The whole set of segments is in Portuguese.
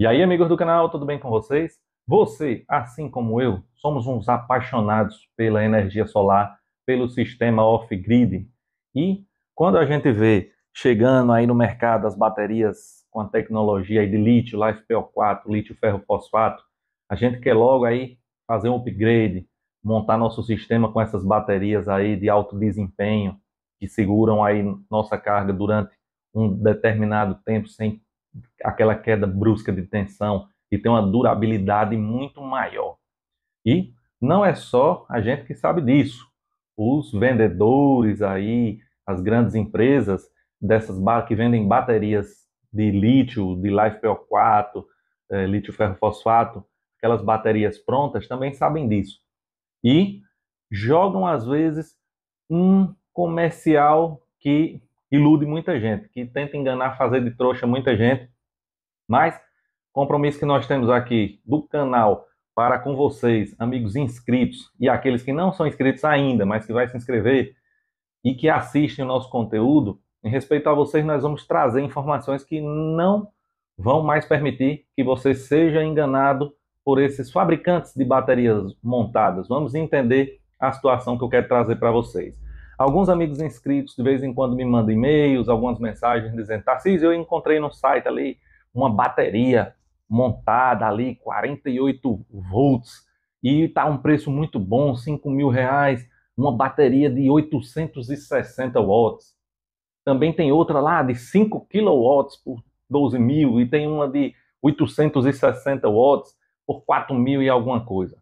E aí, amigos do canal, tudo bem com vocês? Você, assim como eu, somos uns apaixonados pela energia solar, pelo sistema off-grid. E quando a gente vê chegando aí no mercado as baterias com a tecnologia de lítio, lá FPO4, lítio ferro fosfato, a gente quer logo aí fazer um upgrade, montar nosso sistema com essas baterias aí de alto desempenho, que seguram aí nossa carga durante um determinado tempo sem aquela queda brusca de tensão e tem uma durabilidade muito maior. E não é só a gente que sabe disso. Os vendedores aí, as grandes empresas dessas que vendem baterias de lítio, de LiFePO4, é, eh, lítio ferro fosfato, aquelas baterias prontas também sabem disso. E jogam às vezes um comercial que ilude muita gente, que tenta enganar, fazer de trouxa muita gente. Mas compromisso que nós temos aqui do canal para com vocês, amigos inscritos e aqueles que não são inscritos ainda, mas que vai se inscrever e que assistem o nosso conteúdo, em respeito a vocês, nós vamos trazer informações que não vão mais permitir que você seja enganado por esses fabricantes de baterias montadas. Vamos entender a situação que eu quero trazer para vocês. Alguns amigos inscritos de vez em quando me mandam e-mails, algumas mensagens dizendo: Tarcísio, eu encontrei no site ali uma bateria montada ali, 48 volts, e está um preço muito bom, 5 mil reais, uma bateria de 860 watts. Também tem outra lá de 5 kW por 12 mil, e tem uma de 860 watts por 4 mil e alguma coisa.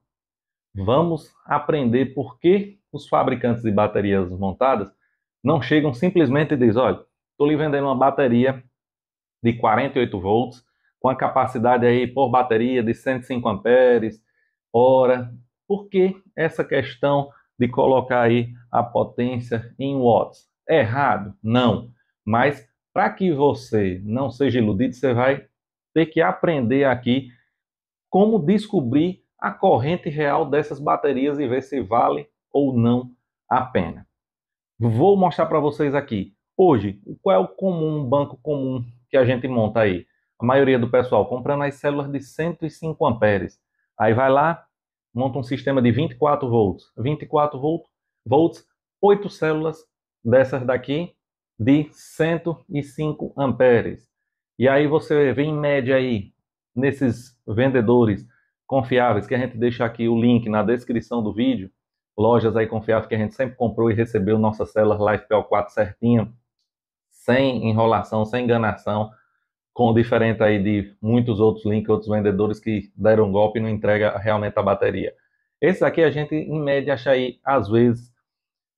Vamos aprender por que os fabricantes de baterias montadas não chegam simplesmente e dizem, olha, estou lhe vendendo uma bateria de 48 volts, com a capacidade aí por bateria de 105 amperes, hora. Por que essa questão de colocar aí a potência em watts? É errado? Não. Mas para que você não seja iludido, você vai ter que aprender aqui como descobrir a corrente real dessas baterias e ver se vale ou não a pena. Vou mostrar para vocês aqui. Hoje, qual é o comum, banco comum que a gente monta aí? A maioria do pessoal comprando as células de 105 amperes. Aí vai lá, monta um sistema de 24 volts. 24 volts, volts oito células dessas daqui de 105 amperes. E aí você vê em média aí nesses vendedores confiáveis que a gente deixa aqui o link na descrição do vídeo, lojas aí confiáveis que a gente sempre comprou e recebeu nossas células Life PL4 certinha, sem enrolação, sem enganação, com diferente aí de muitos outros links, outros vendedores que deram golpe e não entrega realmente a bateria. Esse aqui a gente, em média, acha aí, às vezes,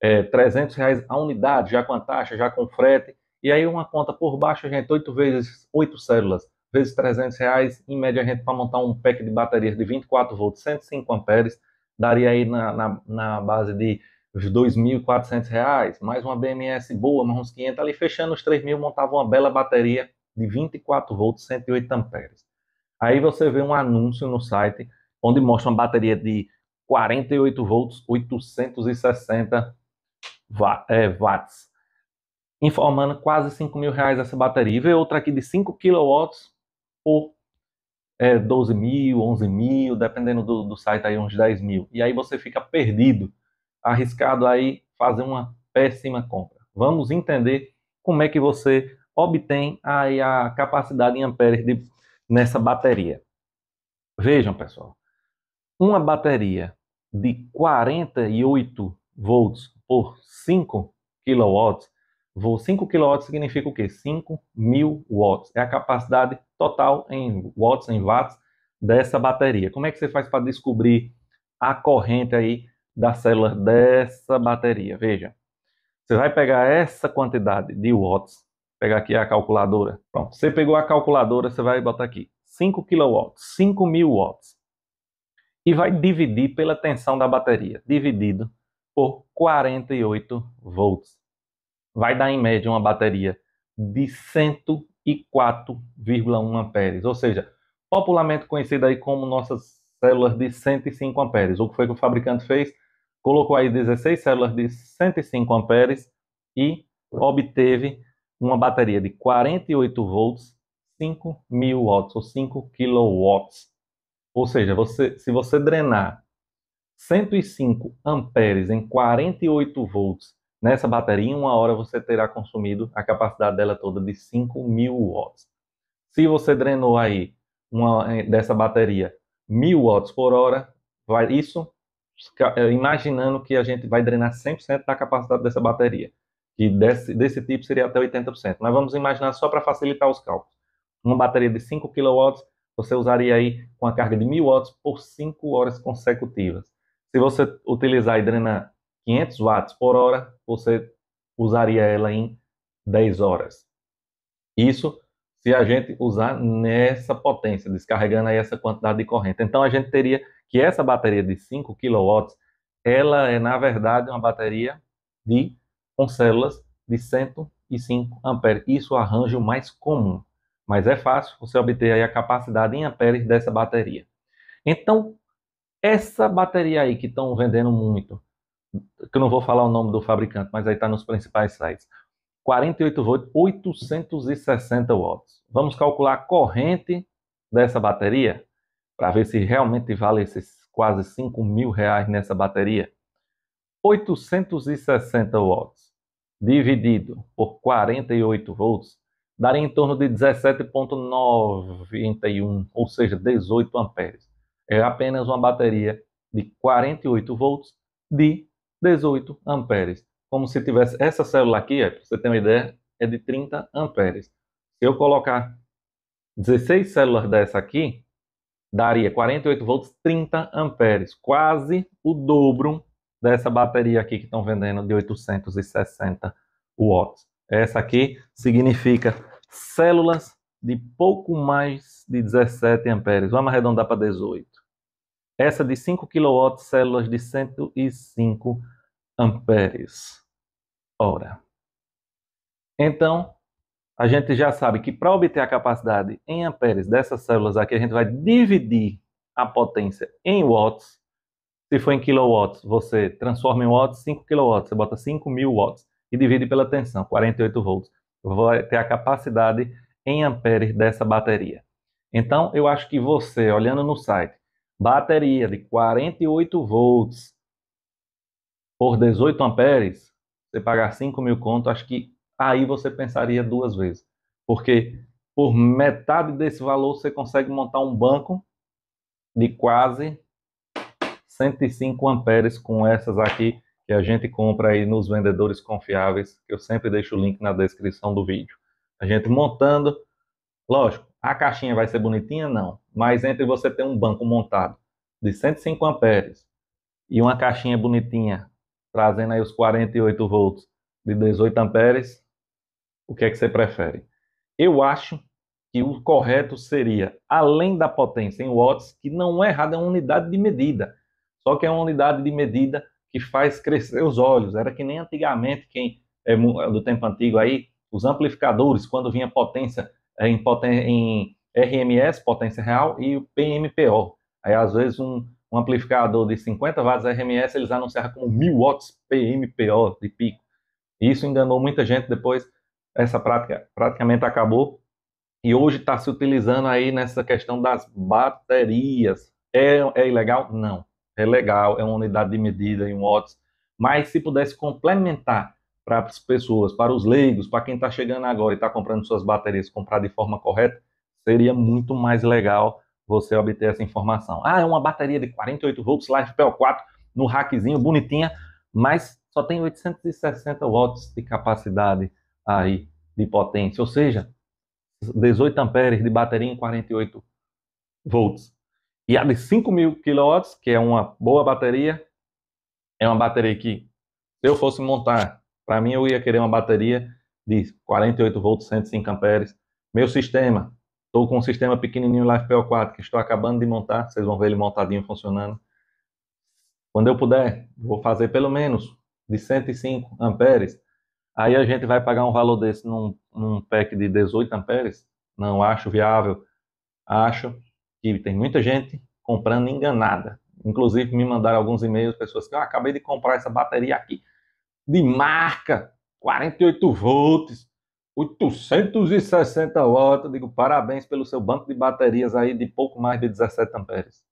é, 300 reais a unidade, já com a taxa, já com frete, e aí uma conta por baixo, a gente, 8 vezes, 8 células, vezes 300 reais, em média a gente para montar um pack de baterias de 24 volts, 105 amperes, daria aí na, na, na base de os R$ 2.400, mais uma BMS boa, mais uns 500, ali fechando os R$ 3.000, montava uma bela bateria de 24 volts, 108 amperes. Aí você vê um anúncio no site onde mostra uma bateria de 48 volts, 860 é, watts, informando quase R$ mil essa bateria. E vê outra aqui de 5 kW por é, 12 mil, 11 mil, dependendo do, do site aí uns 10 mil. E aí você fica perdido, arriscado aí fazer uma péssima compra. Vamos entender como é que você obtém aí a capacidade em amperes de, nessa bateria. Vejam, pessoal, uma bateria de 48 volts por 5 kilowatts Vou 5 kW significa o quê? 5 mil watts. É a capacidade total em watts, em watts dessa bateria. Como é que você faz para descobrir a corrente aí da célula dessa bateria? Veja, você vai pegar essa quantidade de watts, pegar aqui a calculadora. Pronto, você pegou a calculadora, você vai botar aqui 5 kW, 5 mil watts. E vai dividir pela tensão da bateria, dividido por 48 volts vai dar em média uma bateria de 104,1 amperes, ou seja, popularmente conhecida aí como nossas células de 105 amperes. O que foi que o fabricante fez? Colocou aí 16 células de 105 amperes e obteve uma bateria de 48 volts, 5 mil watts ou 5 kilowatts. Ou seja, você, se você drenar 105 amperes em 48 volts Nessa bateria, em uma hora você terá consumido a capacidade dela toda de 5.000 mil watts. Se você drenou aí uma, eh, dessa bateria mil watts por hora, vai isso eh, imaginando que a gente vai drenar 100% da capacidade dessa bateria, que desse, desse tipo seria até 80%. Mas vamos imaginar só para facilitar os cálculos. Uma bateria de 5 kW, você usaria aí com a carga de 1000 watts por 5 horas consecutivas. Se você utilizar e drenar 500 watts por hora, você usaria ela em 10 horas. Isso se a gente usar nessa potência, descarregando aí essa quantidade de corrente. Então a gente teria que essa bateria de 5 kW, ela é na verdade uma bateria de com células de 105 amperes. Isso é o arranjo mais comum, mas é fácil você obter aí a capacidade em amperes dessa bateria. Então, essa bateria aí que estão vendendo muito, que eu não vou falar o nome do fabricante, mas aí está nos principais sites. 48 volts, 860 watts. Vamos calcular a corrente dessa bateria para ver se realmente vale esses quase 5 mil reais nessa bateria. 860 watts dividido por 48 volts daria em torno de 17,91, ou seja, 18 amperes. É apenas uma bateria de 48 volts de 18 amperes. Como se tivesse essa célula aqui, para você ter uma ideia, é de 30 amperes. Se eu colocar 16 células dessa aqui, daria 48 volts, 30 amperes, quase o dobro dessa bateria aqui que estão vendendo de 860 watts. Essa aqui significa células de pouco mais de 17 amperes. Vamos arredondar para 18. Essa de 5 kW, células de 105 amperes. Ora. Então, a gente já sabe que para obter a capacidade em amperes dessas células aqui, a gente vai dividir a potência em watts. Se for em kilowatts, você transforma em watts 5 kW, você bota 5 mil watts e divide pela tensão, 48 volts. Vai ter a capacidade em amperes dessa bateria. Então, eu acho que você, olhando no site, Bateria de 48 volts por 18 amperes, você pagar 5 mil conto, acho que aí você pensaria duas vezes. Porque por metade desse valor você consegue montar um banco de quase 105 amperes com essas aqui que a gente compra aí nos vendedores confiáveis, que eu sempre deixo o link na descrição do vídeo. A gente montando, lógico, a caixinha vai ser bonitinha? Não. Mas entre você ter um banco montado de 105 amperes e uma caixinha bonitinha, trazendo aí os 48 volts de 18 amperes, o que é que você prefere? Eu acho que o correto seria, além da potência em watts, que não é errado, é uma unidade de medida. Só que é uma unidade de medida que faz crescer os olhos. Era que nem antigamente, quem é do tempo antigo aí, os amplificadores, quando vinha potência é, em, em RMS, potência real, e o PMPO. Aí, às vezes, um, um amplificador de 50 watts RMS, eles anunciaram como 1000 watts PMPO de pico. isso enganou muita gente depois. Essa prática praticamente acabou. E hoje está se utilizando aí nessa questão das baterias. É, é ilegal? Não. É legal, é uma unidade de medida em watts. Mas se pudesse complementar para as pessoas, para os leigos, para quem está chegando agora e está comprando suas baterias, comprar de forma correta, seria muito mais legal você obter essa informação. Ah, é uma bateria de 48 volts, LifePel 4, no rackzinho, bonitinha, mas só tem 860 watts de capacidade aí de potência, ou seja, 18 amperes de bateria em 48 volts. E a de 5.000 kW, que é uma boa bateria, é uma bateria que, se eu fosse montar para mim, eu ia querer uma bateria de 48 volts, 105 amperes. Meu sistema, estou com um sistema pequenininho LifePL 4 que estou acabando de montar. Vocês vão ver ele montadinho funcionando. Quando eu puder, vou fazer pelo menos de 105 amperes. Aí a gente vai pagar um valor desse num, num pack de 18 amperes? Não acho viável. Acho que tem muita gente comprando enganada. Inclusive me mandaram alguns e-mails, pessoas que ah, acabei de comprar essa bateria aqui de marca, 48 volts, 860 watts. Digo parabéns pelo seu banco de baterias aí de pouco mais de 17 amperes.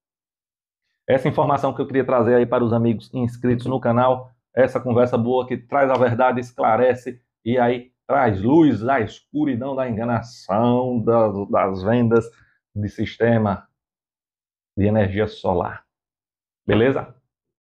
Essa informação que eu queria trazer aí para os amigos inscritos no canal, essa conversa boa que traz a verdade, esclarece e aí traz luz à escuridão da enganação das, das vendas de sistema de energia solar. Beleza?